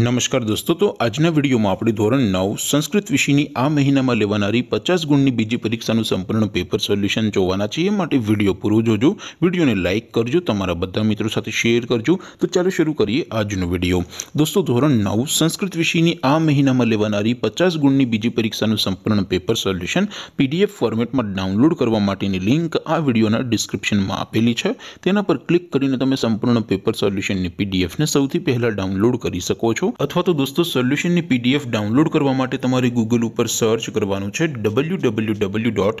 નમસ્કાર દોસ્તો તો આજના વિડીયોમાં આપણે ધોરણ નવ સંસ્કૃત વિષયની આ મહિનામાં લેવાનારી પચાસ ગુણની બીજી પરીક્ષાનું સંપૂર્ણ પેપર સોલ્યુશન જોવાના છે એ માટે વિડીયો પૂરો જોજો વિડીયોને લાઇક કરજો તમારા બધા મિત્રો સાથે શેર કરજો તો ચાલો શરૂ કરીએ આજનો વિડીયો દોસ્તો ધોરણ નવ સંસ્કૃત વિષયની આ મહિનામાં લેવાનારી પચાસ ગુણની બીજી પરીક્ષાનું સંપૂર્ણ પેપર સોલ્યુશન પીડીએફ ફોર્મેટમાં ડાઉનલોડ કરવા માટેની લિંક આ વિડીયોના ડિસ્ક્રિપ્શનમાં આપેલી છે તેના પર ક્લિક કરીને તમે સંપૂર્ણ પેપર સોલ્યુશનની પીડીએફને સૌથી પહેલાં ડાઉનલોડ કરી શકો છો અથવા તો દોસ્તો સોલ્યુશનની પીડીએફ ડાઉનલોડ કરવા માટે તમારે Google ઉપર સર્ચ કરવાનું છે www.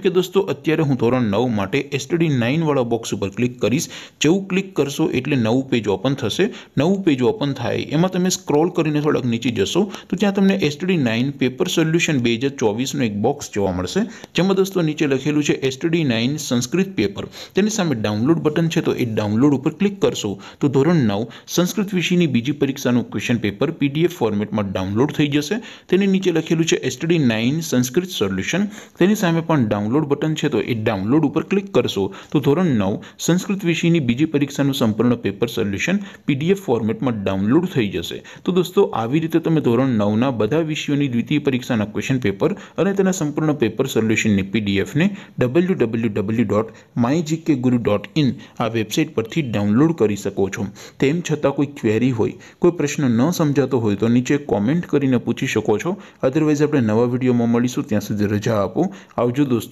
કે દોસ્તો અત્યારે હું ધોરણ 9 માટે STD 9 વાળો બોક્સ ઉપર ક્લિક કરિસ જેઉ ક્લિક કરશો એટલે નવ પેજ ઓપન થશે નવ પેજ ઓપન થાય એમાં તમે સ્ક્રોલ કરીને થોડક નીચે જશો તો ત્યાં તમને STD 9 પેપર સોલ્યુશન 2024 નો એક બોક્સ જોવા મળશે જેમાં દોસ્તો નીચે લખેલું છે STD 9 સંસ્કૃત પેપર તેની સામે ડાઉનલોડ બટન છે તો એ ડાઉનલોડ ઉપર ક્લિક કરશો તો ધોરણ 9 સંસ્કૃત વિષયની બીજી પરીક્ષાનું ક્વેશ્ચન પેપર PDF ફોર્મેટમાં ડાઉનલોડ થઈ જશે તેની નીચે લખેલું છે STD 9 સંસ્કૃત સોલ્યુશન તેની સામે પણ डाउनलोड बटन छे तो इ डाउनलोड ઉપર ક્લિક કરશો તો ધોરણ 9 સંસ્કૃત વિષયની બીજી પરીક્ષાનું સંપૂર્ણ પેપર સોલ્યુશન પીડીએફ ફોર્મેટમાં ડાઉનલોડ થઈ જશે તો દોસ્તો આવી રીતે તમે ધોરણ 9 ના બધા વિષયોની દ્વિતીય પરીક્ષાના ક્વેશ્ચન પેપર અને તેના સંપૂર્ણ પેપર સોલ્યુશન ને પીડીએફ ને www.mygkguru.in આ વેબસાઈટ પરથી ડાઉનલોડ કરી શકો છો તેમ છતાં કોઈ ક્વેરી હોય કોઈ પ્રશ્ન ન સમજાતો હોય તો નીચે કમેન્ટ કરીને પૂછી શકો છો અધરવાઇઝ આપણે નવા વિડિયોમાં મળીશું ત્યાં સુધી રજા આપો આવજો દોસ્તો